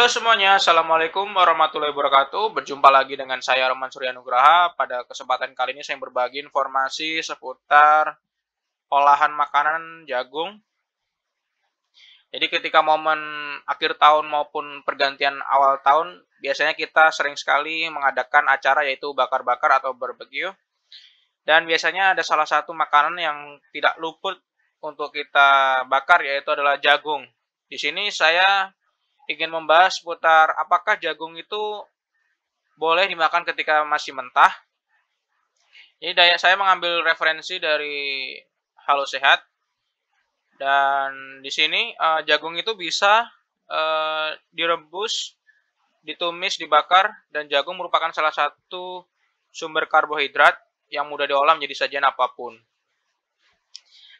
Halo semuanya, Assalamualaikum warahmatullahi wabarakatuh. Berjumpa lagi dengan saya Roman Suryanugraha. Pada kesempatan kali ini saya berbagi informasi seputar olahan makanan jagung. Jadi ketika momen akhir tahun maupun pergantian awal tahun, biasanya kita sering sekali mengadakan acara yaitu bakar-bakar atau barbecue. Dan biasanya ada salah satu makanan yang tidak luput untuk kita bakar yaitu adalah jagung. Di sini saya ingin membahas seputar apakah jagung itu boleh dimakan ketika masih mentah. Ini daya saya mengambil referensi dari Halo Sehat. Dan di sini uh, jagung itu bisa uh, direbus, ditumis, dibakar dan jagung merupakan salah satu sumber karbohidrat yang mudah diolah menjadi sajian apapun.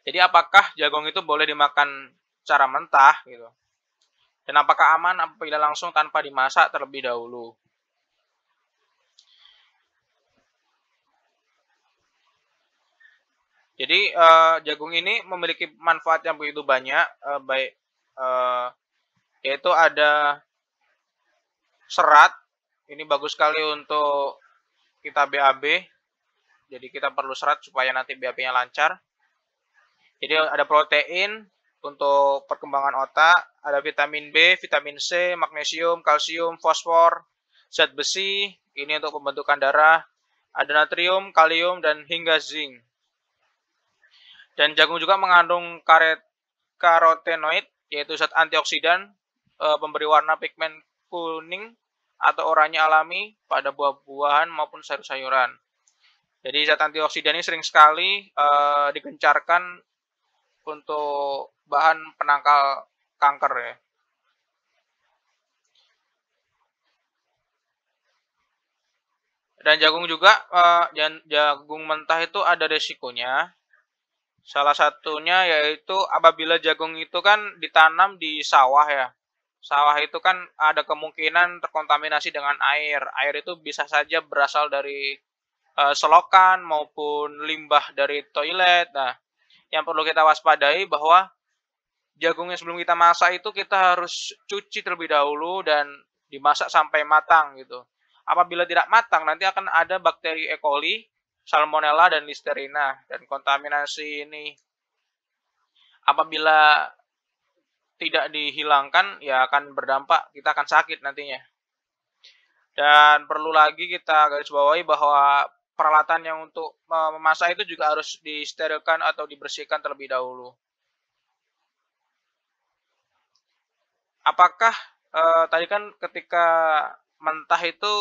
Jadi apakah jagung itu boleh dimakan cara mentah gitu? Dan apakah aman apabila langsung tanpa dimasak terlebih dahulu? Jadi uh, jagung ini memiliki manfaat yang begitu banyak, uh, baik uh, yaitu ada serat. Ini bagus sekali untuk kita BAB. Jadi kita perlu serat supaya nanti BAB-nya lancar. Jadi ada protein, untuk perkembangan otak, ada vitamin B, vitamin C, magnesium, kalsium, fosfor, zat besi, ini untuk pembentukan darah, ada natrium, kalium, dan hingga zinc. Dan jagung juga mengandung karet, karotenoid, yaitu zat antioksidan, e, pemberi warna pigmen kuning atau oranye alami pada buah-buahan maupun sayur-sayuran. Jadi zat antioksidan ini sering sekali e, digencarkan untuk bahan penangkal kanker ya. Dan jagung juga, eh, jagung mentah itu ada resikonya. Salah satunya yaitu apabila jagung itu kan ditanam di sawah ya. Sawah itu kan ada kemungkinan terkontaminasi dengan air. Air itu bisa saja berasal dari eh, selokan maupun limbah dari toilet. Nah, yang perlu kita waspadai bahwa jagungnya sebelum kita masak itu kita harus cuci terlebih dahulu dan dimasak sampai matang gitu. Apabila tidak matang nanti akan ada bakteri E. coli, salmonella dan listerina dan kontaminasi ini apabila tidak dihilangkan ya akan berdampak kita akan sakit nantinya. Dan perlu lagi kita garis bawahi bahwa peralatan yang untuk memasak itu juga harus disterilkan atau dibersihkan terlebih dahulu. Apakah eh, tadi kan ketika mentah itu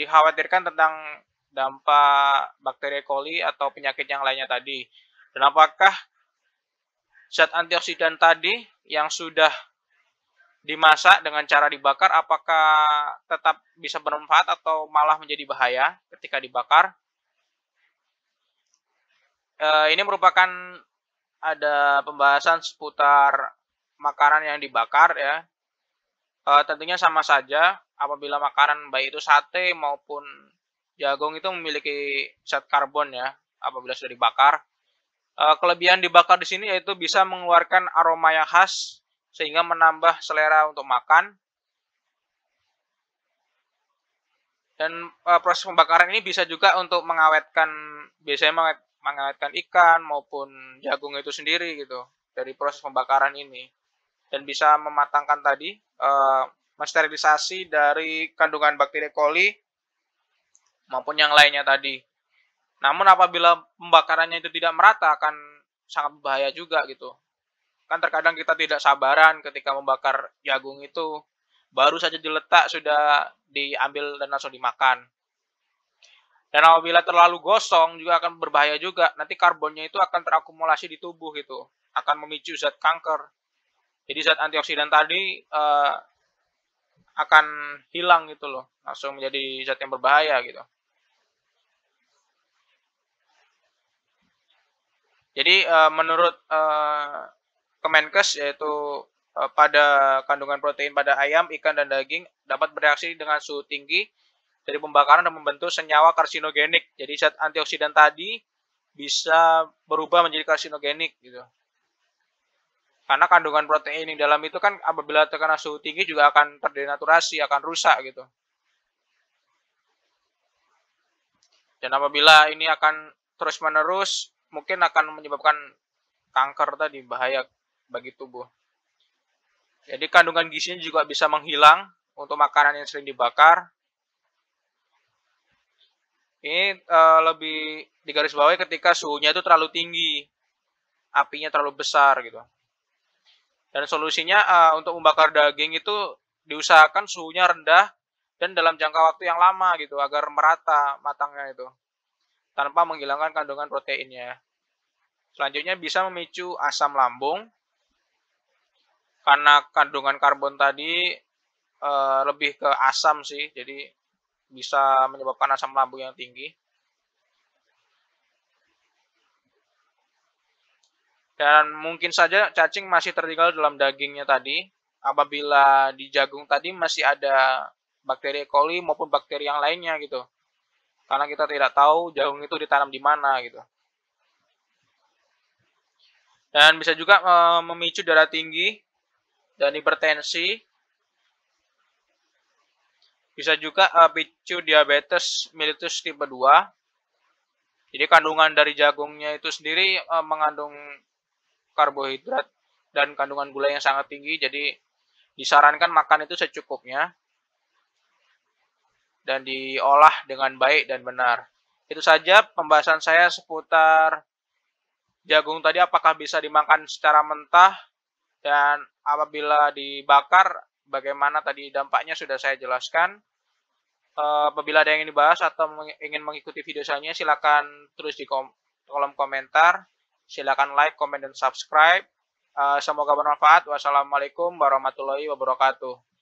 dikhawatirkan tentang dampak bakteri E. coli atau penyakit yang lainnya tadi? Dan apakah zat antioksidan tadi yang sudah dimasak dengan cara dibakar apakah tetap bisa bermanfaat atau malah menjadi bahaya ketika dibakar? E, ini merupakan ada pembahasan seputar makanan yang dibakar ya. E, tentunya sama saja apabila makanan baik itu sate maupun jagung itu memiliki zat karbon ya apabila sudah dibakar. E, kelebihan dibakar di sini yaitu bisa mengeluarkan aroma yang khas sehingga menambah selera untuk makan. Dan uh, proses pembakaran ini bisa juga untuk mengawetkan biasanya mengawetkan ikan maupun jagung itu sendiri gitu dari proses pembakaran ini dan bisa mematangkan tadi uh, mensterilisasi dari kandungan bakteri koli maupun yang lainnya tadi. Namun apabila pembakarannya itu tidak merata akan sangat bahaya juga gitu. Kan terkadang kita tidak sabaran ketika membakar jagung itu. Baru saja diletak sudah diambil dan langsung dimakan. Dan apabila terlalu gosong juga akan berbahaya juga. Nanti karbonnya itu akan terakumulasi di tubuh gitu. Akan memicu zat kanker. Jadi zat antioksidan tadi uh, akan hilang gitu loh. Langsung menjadi zat yang berbahaya gitu. Jadi uh, menurut uh, Kemenkes yaitu eh, pada kandungan protein pada ayam, ikan dan daging dapat bereaksi dengan suhu tinggi dari pembakaran dan membentuk senyawa karsinogenik. Jadi zat antioksidan tadi bisa berubah menjadi karsinogenik gitu. Karena kandungan protein yang dalam itu kan apabila terkena suhu tinggi juga akan terdenaturasi, akan rusak gitu. Dan apabila ini akan terus-menerus mungkin akan menyebabkan kanker tadi bahaya bagi tubuh. Jadi kandungan gizinya juga bisa menghilang untuk makanan yang sering dibakar. Ini uh, lebih digaris bawahi ketika suhunya itu terlalu tinggi, apinya terlalu besar gitu. Dan solusinya uh, untuk membakar daging itu diusahakan suhunya rendah dan dalam jangka waktu yang lama gitu agar merata matangnya itu tanpa menghilangkan kandungan proteinnya. Selanjutnya bisa memicu asam lambung karena kandungan karbon tadi e, lebih ke asam sih, jadi bisa menyebabkan asam lambung yang tinggi. Dan mungkin saja cacing masih tertinggal dalam dagingnya tadi. Apabila di jagung tadi masih ada bakteri E. coli maupun bakteri yang lainnya gitu. Karena kita tidak tahu jagung itu ditanam di mana gitu. Dan bisa juga eh, memicu darah tinggi dan hipertensi. Bisa juga picu diabetes mellitus tipe 2. Jadi kandungan dari jagungnya itu sendiri eh, mengandung karbohidrat dan kandungan gula yang sangat tinggi. Jadi disarankan makan itu secukupnya dan diolah dengan baik dan benar. Itu saja pembahasan saya seputar jagung tadi apakah bisa dimakan secara mentah dan apabila dibakar, bagaimana tadi dampaknya sudah saya jelaskan. Eh, apabila ada yang ingin dibahas atau ingin mengikuti video saya, silakan terus di kolom komentar. Silakan like, comment, dan subscribe. Eh, semoga bermanfaat. Wassalamualaikum warahmatullahi wabarakatuh.